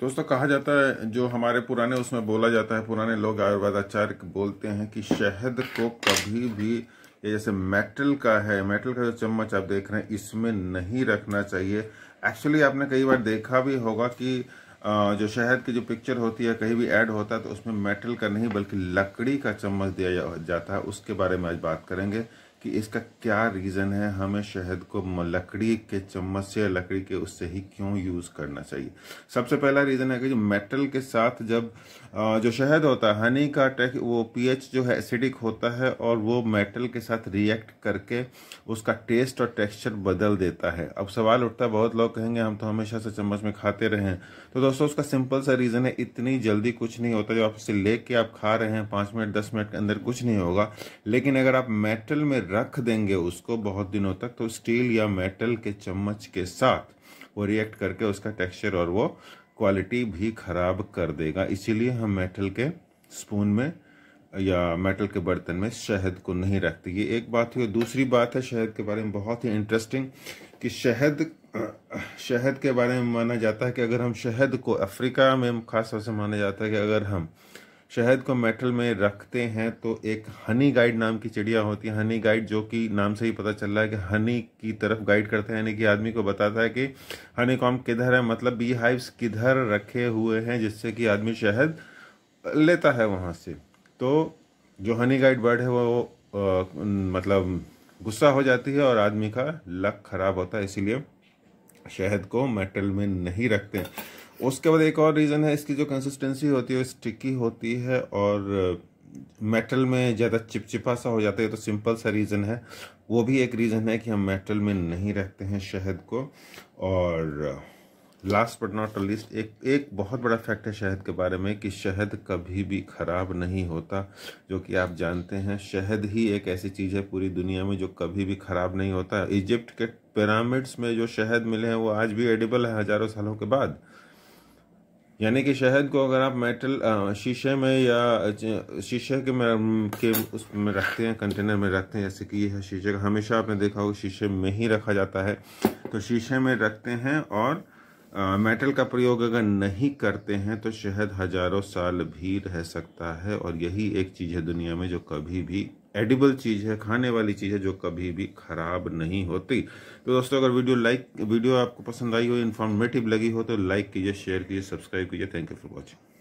दोस्तों कहा जाता है जो हमारे पुराने उसमें बोला जाता है पुराने लोग आचार्य बोलते हैं कि शहद को कभी भी ये जैसे मेटल का है मेटल का जो चम्मच आप देख रहे हैं इसमें नहीं रखना चाहिए एक्चुअली आपने कई बार देखा भी होगा कि जो शहद की जो पिक्चर होती है कहीं भी ऐड होता है तो उसमें मेटल का नहीं बल्कि लकड़ी का चम्मच दिया जाता है उसके बारे में आज बात करेंगे कि इसका क्या रीज़न है हमें शहद को लकड़ी के चम्मच से या लकड़ी के उससे ही क्यों यूज़ करना चाहिए सबसे पहला रीज़न है कि जो मेटल के साथ जब जो शहद होता है हनी का टेक वो पीएच जो है एसिडिक होता है और वो मेटल के साथ रिएक्ट करके उसका टेस्ट और टेक्सचर बदल देता है अब सवाल उठता है बहुत लोग कहेंगे हम तो हमेशा से चम्मच में खाते रहे तो दोस्तों उसका सिंपल सा रीज़न है इतनी जल्दी कुछ नहीं होता जो आप इसे ले आप खा रहे हैं पाँच मिनट दस मिनट के अंदर कुछ नहीं होगा लेकिन अगर आप मेटल में रख देंगे उसको बहुत दिनों तक तो स्टील या मेटल के चम्मच के साथ वो रिएक्ट करके उसका टेक्सचर और वो क्वालिटी भी खराब कर देगा इसीलिए हम मेटल के स्पून में या मेटल के बर्तन में शहद को नहीं रखते ये एक बात हुई दूसरी बात है शहद के बारे में बहुत ही इंटरेस्टिंग कि शहद शहद के बारे में माना जाता है कि अगर हम शहद को अफ्रीका में खासतौर से माना जाता है कि अगर हम शहद को मेटल में रखते हैं तो एक हनी गाइड नाम की चिड़िया होती है हनी गाइड जो कि नाम से ही पता चल रहा है कि हनी की तरफ गाइड करते हैं यानी कि आदमी को बताता है कि हनी कॉम किधर है मतलब बी हाइव्स किधर रखे हुए हैं जिससे कि आदमी शहद लेता है वहाँ से तो जो हनी गाइड बर्ड है वो आ, मतलब गुस्सा हो जाती है और आदमी का लक खराब होता है इसीलिए शहद को मेटल में नहीं रखते हैं उसके बाद एक और रीज़न है इसकी जो कंसिस्टेंसी होती है वो स्टिकी होती है और मेटल uh, में ज़्यादा चिपचिपा सा हो जाता है तो सिंपल सा रीज़न है वो भी एक रीज़न है कि हम मेटल में नहीं रहते हैं शहद को और लास्ट बट नॉट लिस्ट एक एक बहुत बड़ा फैक्ट है शहद के बारे में कि शहद कभी भी ख़राब नहीं होता जो कि आप जानते हैं शहद ही एक ऐसी चीज़ है पूरी दुनिया में जो कभी भी ख़राब नहीं होता इजिप्ट के पिरामिड्स में जो शहद मिले हैं वो आज भी एडिबल है हज़ारों सालों के बाद यानी कि शहद को अगर आप मेटल शीशे में या शीशे के में के उसमें रखते हैं कंटेनर में रखते हैं जैसे कि यह शीशे का हमेशा आपने देखा होगा शीशे में ही रखा जाता है तो शीशे में रखते हैं और आ, मेटल का प्रयोग अगर नहीं करते हैं तो शहद हजारों साल भी रह सकता है और यही एक चीज़ है दुनिया में जो कभी भी एडिबल चीज़ है खाने वाली चीज़ है जो कभी भी ख़राब नहीं होती तो दोस्तों अगर वीडियो लाइक वीडियो आपको पसंद आई हो इन्फॉर्मेटिव लगी हो तो लाइक कीजिए शेयर कीजिए सब्सक्राइब कीजिए थैंक यू फॉर वॉचिंग